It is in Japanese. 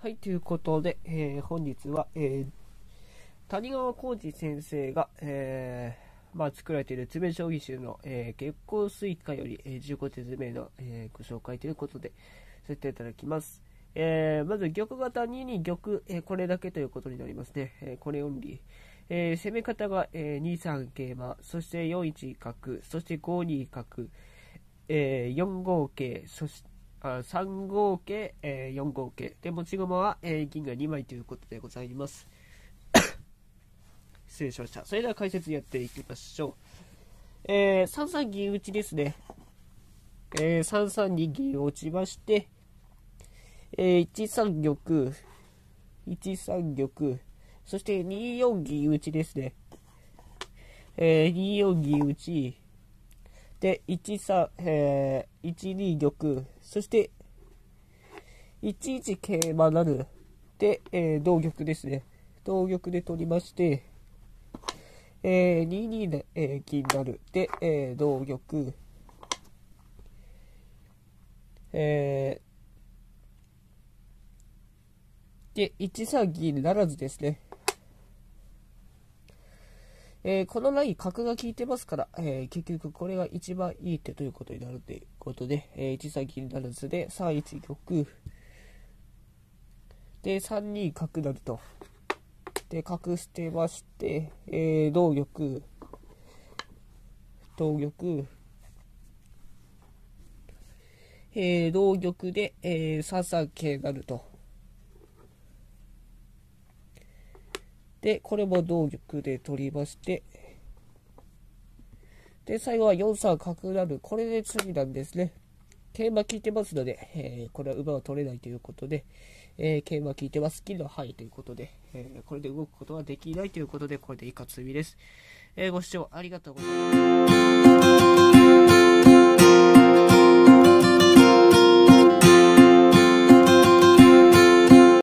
はい、ということで、えー、本日は、えー、谷川浩二先生が、えー、まあ、作られている詰め将棋集の、えー、月光水カより、え15手詰めの、えご紹介ということで、させていただきます。えまず、玉型2に玉、えこれだけということになりますね。えこれオンリー。え攻め方が、え2、3桂馬、そして4、1角、そして5、2角、えー、4、5桂、そしてあ3合計、えー、4合計で持ち駒は、えー、銀が2枚ということでございます 失礼しましたそれでは解説やっていきましょう、えー、3三銀打ちですね、えー、3三に銀を打ちまして、えー、1三玉1三玉そして2四銀打ちですね、えー、2四銀打ちで、1三、えー、1二玉、そして、1一桂馬なる。で、えー、同玉ですね。同玉で取りまして、えー、2二、えー、金なる。で、えー、同玉、えー、で、1三銀ならずですね。えー、このライン、角が効いてますから、えー、結局これが一番いい手ということになるということで、えー、1三金になるんですね。3一玉。で、3二角成と。で、角捨てまして、えー、同玉。同玉。えー、同玉で、えー、3三桂成と。で、これも同玉で取りまして、で、最後は4三角なる。これで次なんですね。桂馬効いてますので、えー、これは馬は取れないということで、えー、桂馬効いてます。金の範囲ということで、えー、これで動くことはできないということで、これで以下積みです。えご視聴ありがとうございました。